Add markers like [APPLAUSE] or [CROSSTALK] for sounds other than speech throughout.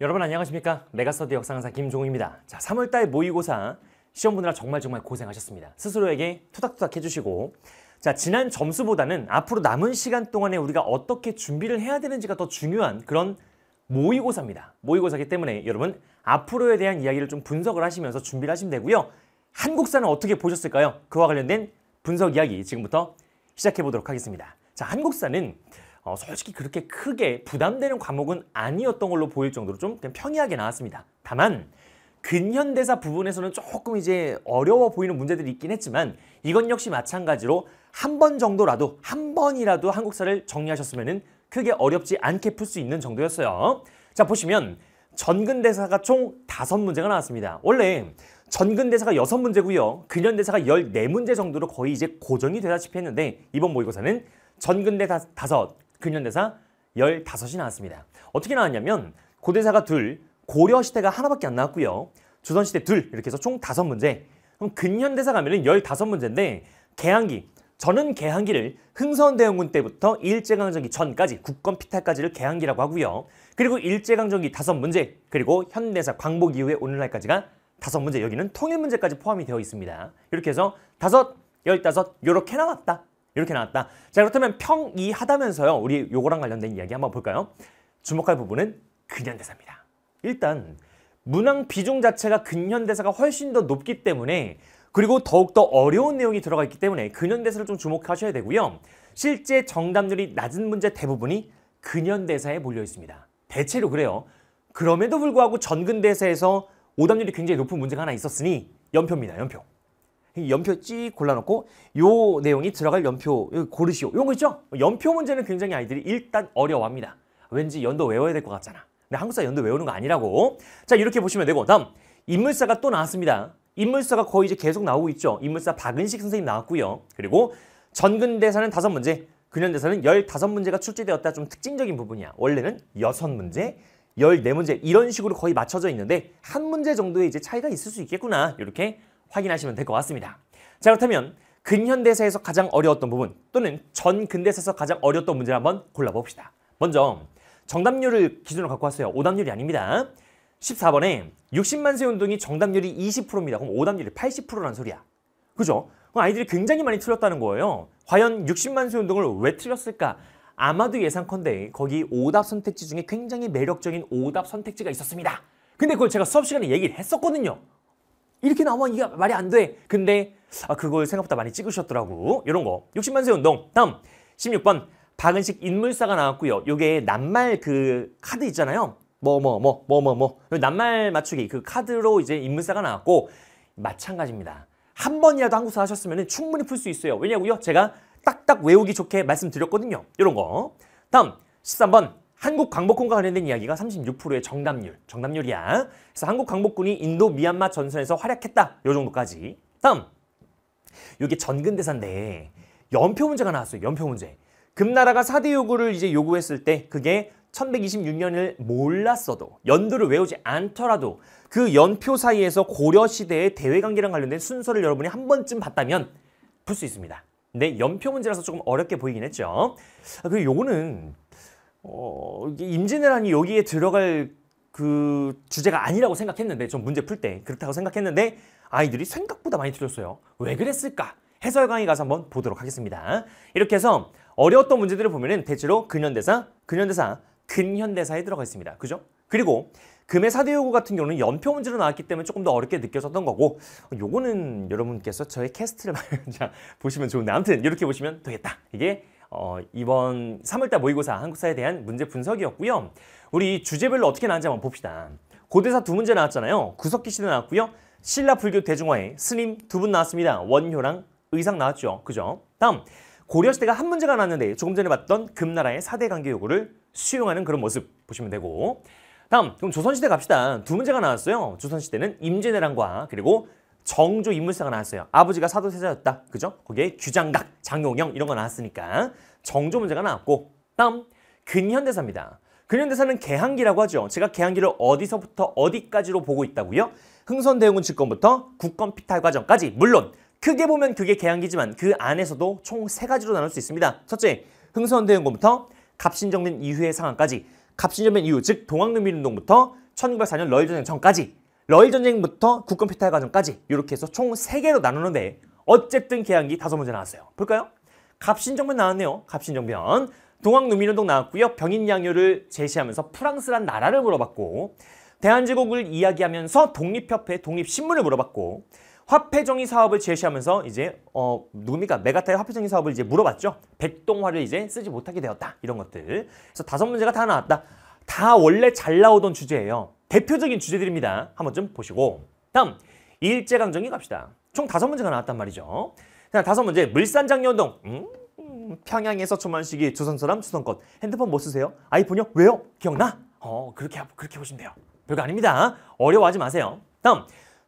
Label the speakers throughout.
Speaker 1: 여러분 안녕하십니까 메가스터디 역사강사 김종우입니다 자 3월달 모의고사 시험 보느라 정말 정말 고생하셨습니다 스스로에게 투닥투닥 해주시고 자 지난 점수보다는 앞으로 남은 시간 동안에 우리가 어떻게 준비를 해야 되는지가 더 중요한 그런 모의고사입니다 모의고사기 때문에 여러분 앞으로에 대한 이야기를 좀 분석을 하시면서 준비를 하시면 되고요 한국사는 어떻게 보셨을까요? 그와 관련된 분석 이야기 지금부터 시작해 보도록 하겠습니다 자 한국사는 어, 솔직히 그렇게 크게 부담되는 과목은 아니었던 걸로 보일 정도로 좀 그냥 평이하게 나왔습니다. 다만 근현대사 부분에서는 조금 이제 어려워 보이는 문제들이 있긴 했지만 이건 역시 마찬가지로 한 번 정도라도 한 번이라도 한국사를 정리하셨으면 크게 어렵지 않게 풀 수 있는 정도였어요. 자 보시면 전근대사가 총5 문제가 나왔습니다. 원래 전근대사가 6 문제고요. 근현대사가 1 4문제 정도로 거의 이제 고정이 되다시피 했는데 이번 모의고사는 전근대 사 5, 근현대사 15이 나왔습니다. 어떻게 나왔냐면 고대사가 둘, 고려시대가 하나밖에 안 나왔고요. 조선시대 둘 이렇게 해서 총 다섯 문제 그럼 근현대사 가면은 열다섯 문제인데 개항기 저는 개항기를 흥선대원군 때부터 일제강점기 전까지 국권피탈까지를 개항기라고 하고요. 그리고 일제강점기 다섯 문제 그리고 현대사 광복 이후에 오늘날까지가 다섯 문제 여기는 통일 문제까지 포함이 되어 있습니다. 이렇게 해서 다섯, 열다섯 이렇게 나왔다. 이렇게 나왔다. 자 그렇다면 평이하다면서요. 우리 요거랑 관련된 이야기 한번 볼까요? 주목할 부분은 근현대사입니다. 일단 문항 비중 자체가 근현대사가 훨씬 더 높기 때문에 그리고 더욱더 어려운 내용이 들어가 있기 때문에 근현대사를 좀 주목하셔야 되고요. 실제 정답률이 낮은 문제 대부분이 근현대사에 몰려 있습니다. 대체로 그래요. 그럼에도 불구하고 전근대사에서 오답률이 굉장히 높은 문제가 하나 있었으니 연표입니다. 연표. 연표 찌 골라놓고 요 내용이 들어갈 연표 고르시오. 이거 있죠? 연표 문제는 굉장히 아이들이 일단 어려워합니다. 왠지 연도 외워야 될 것 같잖아. 근데 한국사 연도 외우는 거 아니라고. 자 이렇게 보시면 되고 다음 인물사가 또 나왔습니다. 인물사가 거의 이제 계속 나오고 있죠. 인물사 박은식 선생님 나왔고요. 그리고 전근대사는 다섯 문제, 근현대사는 열다섯 문제가 출제되었다. 좀 특징적인 부분이야. 원래는 여섯 문제, 열네 문제 이런 식으로 거의 맞춰져 있는데 한 문제 정도의 이제 차이가 있을 수 있겠구나. 이렇게 확인하시면 될 것 같습니다. 자 그렇다면 근현대사에서 가장 어려웠던 부분 또는 전근대사에서 가장 어려웠던 문제를 한번 골라봅시다. 먼저 정답률을 기준으로 갖고 왔어요. 오답률이 아닙니다. 14번에 60만세 운동이 정답률이 20%입니다. 그럼 오답률이 80%란 소리야. 그죠? 그럼 아이들이 굉장히 많이 틀렸다는 거예요. 과연 60만세 운동을 왜 틀렸을까? 아마도 예상컨대 거기 오답 선택지 중에 굉장히 매력적인 오답 선택지가 있었습니다. 근데 그걸 제가 수업 시간에 얘기를 했었거든요. 이렇게 나오면 이게 말이 안 돼. 근데 아, 그걸 생각보다 많이 찍으셨더라고. 이런 거. 60만세 운동. 다음 16번 박은식 인물사가 나왔고요. 요게 낱말 그 카드 있잖아요. 뭐 뭐 뭐 뭐 뭐 뭐 뭐, 뭐, 뭐. 낱말 맞추기 그 카드로 이제 인물사가 나왔고 마찬가지입니다. 한 번이라도 한국사 하셨으면 충분히 풀 수 있어요. 왜냐고요? 제가 딱딱 외우기 좋게 말씀드렸거든요. 이런 거. 다음 13번 한국 광복군과 관련된 이야기가 36%의 정답률, 정답률이야. 그래서 한국 광복군이 인도 미얀마 전선에서 활약했다. 요 정도까지. 다음. 요게 전근대사인데 연표 문제가 나왔어요. 연표 문제. 금나라가 4대 요구를 이제 요구했을 때 그게 1126년을 몰랐어도 연도를 외우지 않더라도 그 연표 사이에서 고려시대의 대외관계랑 관련된 순서를 여러분이 한 번쯤 봤다면 풀 수 있습니다. 근데 연표 문제라서 조금 어렵게 보이긴 했죠. 아, 그리고 요거는 어, 임진왜란이 여기에 들어갈 그 주제가 아니라고 생각했는데 좀 문제 풀 때 그렇다고 생각했는데 아이들이 생각보다 많이 틀렸어요. 왜 그랬을까? 해설 강의 가서 한번 보도록 하겠습니다. 이렇게 해서 어려웠던 문제들을 보면은 대체로 근현대사, 근현대사, 근현대사에 들어가 있습니다. 그죠? 그리고 금의 사대요구 같은 경우는 연표 문제로 나왔기 때문에 조금 더 어렵게 느껴졌던 거고 요거는 여러분께서 저의 캐스트를 [LAUGHS] 보시면 좋은데 아무튼 이렇게 보시면 되겠다. 이게 어, 이번 3월달 모의고사 한국사에 대한 문제 분석이었고요. 우리 주제별로 어떻게 나왔는지 한번 봅시다. 고대사 두 문제 나왔잖아요. 구석기 시대 나왔고요. 신라 불교 대중화에 스님 두 분 나왔습니다. 원효랑 의상 나왔죠. 그죠? 다음 고려시대가 한 문제가 나왔는데 조금 전에 봤던 금나라의 사대 관계 요구를 수용하는 그런 모습 보시면 되고 다음 그럼 조선시대 갑시다. 두 문제가 나왔어요. 조선시대는 임진왜란과 그리고 정조 인물사가 나왔어요. 아버지가 사도세자였다. 그죠? 거기에 규장각, 장용영 이런 거 나왔으니까 정조 문제가 나왔고 다음 근현대사입니다. 근현대사는 개항기라고 하죠. 제가 개항기를 어디서부터 어디까지로 보고 있다고요? 흥선대응군 집권부터 국권 피탈 과정까지 물론 크게 보면 그게 개항기지만 그 안에서도 총 세 가지로 나눌 수 있습니다. 첫째, 흥선대응군부터 갑신정변 이후의 상황까지 갑신정변 이후 즉 동학농민운동부터 1904년 러일전쟁 전까지 러일 전쟁부터 국권 피탈 과정까지 이렇게 해서 총 세개로 나누는데 어쨌든 계양기 다섯 문제 나왔어요. 볼까요? 갑신정변 나왔네요. 갑신정변. 동학 농민운동 나왔고요. 병인 양요를 제시하면서 프랑스란 나라를 물어봤고 대한제국을 이야기하면서 독립협회 독립신문을 물어봤고 화폐정의 사업을 제시하면서 이제 어 누굽니까 메가타의 화폐정의 사업을 이제 물어봤죠. 백동화를 이제 쓰지 못하게 되었다 이런 것들. 그래서 다섯 문제가 다 나왔다. 다 원래 잘 나오던 주제예요. 대표적인 주제들입니다. 한번 좀 보시고 다음 일제강점기 갑시다. 총 다섯 문제가 나왔단 말이죠. 자, 다섯 문제 물산장려동 음? 평양에서 초만식이 조선 사람 조선 것 핸드폰 못 뭐 쓰세요? 아이폰이요? 왜요? 기억나? 어 그렇게 그렇게 보시면 돼요. 별거 아닙니다. 어려워하지 마세요. 다음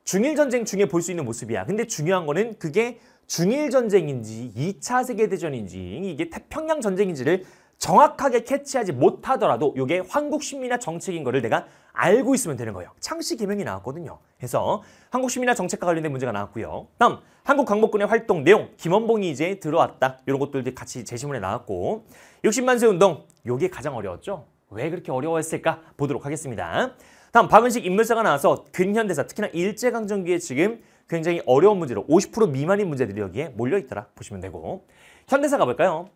Speaker 1: 중일 전쟁 중에 볼 수 있는 모습이야. 근데 중요한 거는 그게 중일 전쟁인지 2차 세계 대전인지 이게 태평양 전쟁인지를 정확하게 캐치하지 못하더라도 이게 한국 심리나 정책인 거를 내가 알고 있으면 되는 거예요. 창씨 개명이 나왔거든요. 그래서 한국 심리나 정책과 관련된 문제가 나왔고요. 다음 한국 광복군의 활동 내용 김원봉이 이제 들어왔다. 이런 것들도 같이 제시문에 나왔고 60만세 운동 이게 가장 어려웠죠. 왜 그렇게 어려웠을까 보도록 하겠습니다. 다음 박은식 인물사가 나와서 근현대사 특히나 일제강점기에 지금 굉장히 어려운 문제로 50% 미만인 문제들이 여기에 몰려있더라 보시면 되고 현대사 가볼까요?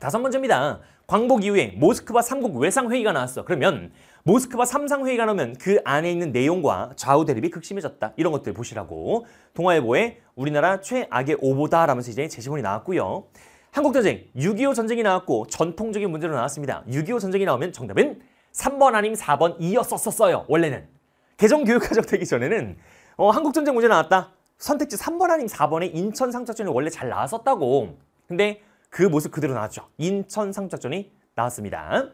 Speaker 1: 다섯 번째입니다. 광복 이후에 모스크바 3국 외상회의가 나왔어. 그러면 모스크바 3상회의가 나오면 그 안에 있는 내용과 좌우 대립이 극심해졌다. 이런 것들 보시라고. 동아일보에 우리나라 최악의 오보다 라면서 이제 제시문이 나왔고요. 한국전쟁, 6.25 전쟁이 나왔고 전통적인 문제로 나왔습니다. 6.25 전쟁이 나오면 정답은 3번 아님 4번이었었어요. 원래는. 개정교육과정 되기 전에는 어, 한국전쟁 문제 나왔다. 선택지 3번 아님 4번에 인천 상차촌이 원래 잘 나왔었다고. 근데 그 모습 그대로 나왔죠. 인천 상작전이 나왔습니다.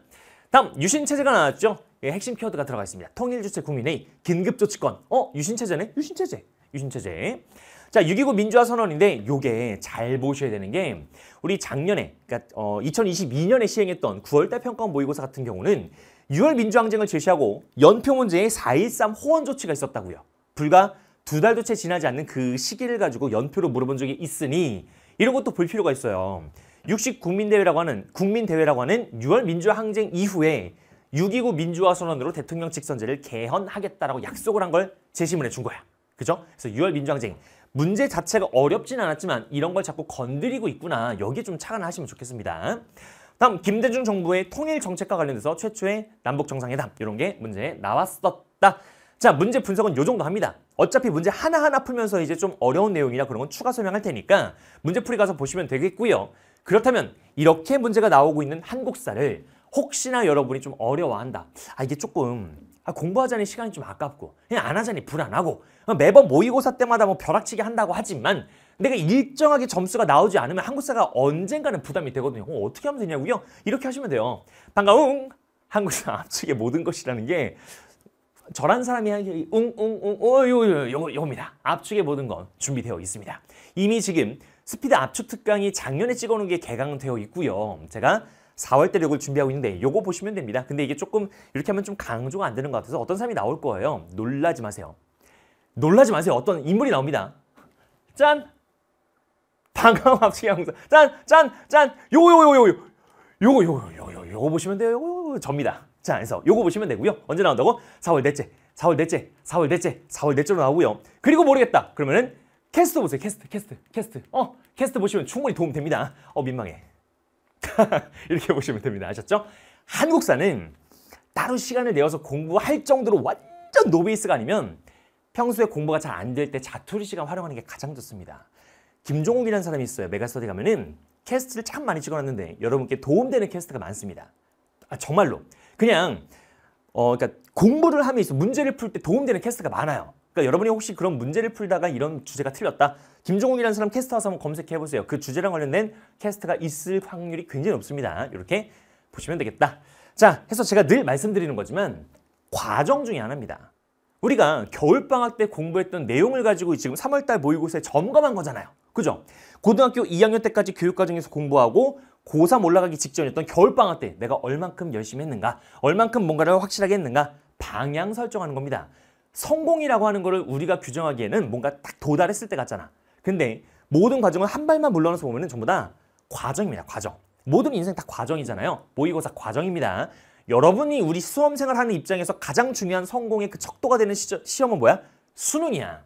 Speaker 1: 다음 유신체제가 나왔죠. 예, 핵심 키워드가 들어가 있습니다. 통일주체 국민의 긴급조치권. 어? 유신체제네? 유신체제. 유신체제. 자, 6.29 민주화 선언인데 요게 잘 보셔야 되는 게 우리 작년에 그러니까 어, 2022년에 시행했던 9월달 평가원 모의고사 같은 경우는 6월 민주항쟁을 제시하고 연평 문제에 4.13 호원 조치가 있었다고요. 불과 두 달도 채 지나지 않는 그 시기를 가지고 연표로 물어본 적이 있으니 이런 것도 볼 필요가 있어요. 60 국민대회라고 하는 국민대회라고 하는 6월 민주화 항쟁 이후에 6.29 민주화 선언으로 대통령 직선제를 개헌하겠다라고 약속을 한걸 재심을 해준 거야. 그죠? 그래서 6월 민주화 항쟁 문제 자체가 어렵진 않았지만 이런 걸 자꾸 건드리고 있구나. 여기에 좀 착안하시면 좋겠습니다. 다음 김대중 정부의 통일 정책과 관련돼서 최초의 남북 정상회담 이런 게 문제에 나왔었다. 자 문제 분석은 요 정도 합니다. 어차피 문제 하나하나 풀면서 이제 좀 어려운 내용이라 그런 건 추가 설명할 테니까 문제 풀이 가서 보시면 되겠고요. 그렇다면 이렇게 문제가 나오고 있는 한국사를 혹시나 여러분이 좀 어려워한다. 아 이게 조금 아, 공부하자니 시간이 좀 아깝고 그냥 안 하자니 불안하고 어, 매번 모의고사 때마다 뭐 벼락치기 한다고 하지만 내가 일정하게 점수가 나오지 않으면 한국사가 언젠가는 부담이 되거든요. 어, 어떻게 하면 되냐고요? 이렇게 하시면 돼요. 반가웅! 한국사 압축의 모든 것이라는 게 저란 사람이 하는 웅웅웅 오요 요요 요겁니다. 압축의 모든 건 준비되어 있습니다. 이미 지금 스피드 압축 특강이 작년에 찍어놓은 게개강 되어 있고요. 제가 4월달 이걸 준비하고 있는데 요거 보시면 됩니다. 근데 이게 조금 이렇게 하면 좀 강조가 안 되는 것 같아서 어떤 사람이 나올 거예요. 놀라지 마세요. 놀라지 마세요. 어떤 인물이 나옵니다. 짠! 방광 압축 양사. 짠! 짠! 짠! 요거 요거 요거 요거 요거 요거 요거 요거 보시면 돼요. 요거 요거 접니다. 자, 그래서 요거 보시면 되고요. 언제 나온다고? 4월 넷째, 4월 넷째, 4월 넷째, 4월 넷째로 나오고요. 그리고 모르겠다. 그러면은 캐스트 보세요. 캐스트, 캐스트, 캐스트. 어, 캐스트 보시면 충분히 도움 됩니다. 어, 민망해. [LAUGHS] 이렇게 보시면 됩니다. 아셨죠? 한국사는 따로 시간을 내어서 공부할 정도로 완전 노베이스가 아니면 평소에 공부가 잘 안 될 때 자투리 시간 활용하는 게 가장 좋습니다. 김종욱이라는 사람이 있어요. 메가스터디 가면은 캐스트를 참 많이 찍어놨는데 여러분께 도움되는 캐스트가 많습니다. 아, 정말로. 그냥 어, 그러니까 공부를 함에 있어 문제를 풀 때 도움되는 캐스트가 많아요. 그러니까 여러분이 혹시 그런 문제를 풀다가 이런 주제가 틀렸다. 김종욱이라는 사람 캐스트 와서 한번 검색해 보세요. 그 주제랑 관련된 캐스트가 있을 확률이 굉장히 높습니다. 이렇게 보시면 되겠다. 자, 해서 제가 늘 말씀드리는 거지만 과정 중에 하나입니다. 우리가 겨울방학 때 공부했던 내용을 가지고 지금 3월달 모의고사에 점검한 거잖아요. 그죠? 고등학교 2학년 때까지 교육과정에서 공부하고 고3 올라가기 직전이었던 겨울방학 때 내가 얼만큼 열심히 했는가, 얼만큼 뭔가를 확실하게 했는가 방향 설정하는 겁니다. 성공이라고 하는 거를 우리가 규정하기에는 뭔가 딱 도달했을 때 같잖아. 근데 모든 과정을한 발만 물러나서 보면 은 전부 다 과정입니다. 과정. 모든 인생 다 과정이잖아요. 모의고사 과정입니다. 여러분이 우리 수험생을 하는 입장에서 가장 중요한 성공의 그 척도가 되는 시저, 시험은 뭐야? 수능이야.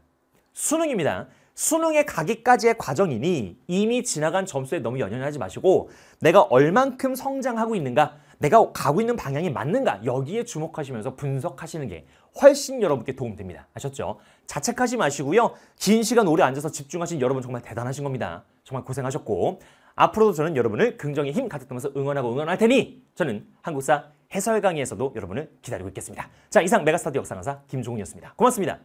Speaker 1: 수능입니다. 수능에 가기까지의 과정이니 이미 지나간 점수에 너무 연연하지 마시고 내가 얼만큼 성장하고 있는가 내가 가고 있는 방향이 맞는가 여기에 주목하시면서 분석하시는 게 훨씬 여러분께 도움됩니다. 아셨죠? 자책하지 마시고요. 긴 시간 오래 앉아서 집중하신 여러분 정말 대단하신 겁니다. 정말 고생하셨고 앞으로도 저는 여러분을 긍정의 힘 가득 담아서 응원하고 응원할 테니 저는 한국사 해설 강의에서도 여러분을 기다리고 있겠습니다. 자, 이상 메가스타디 역사강사 김종훈이었습니다. 고맙습니다.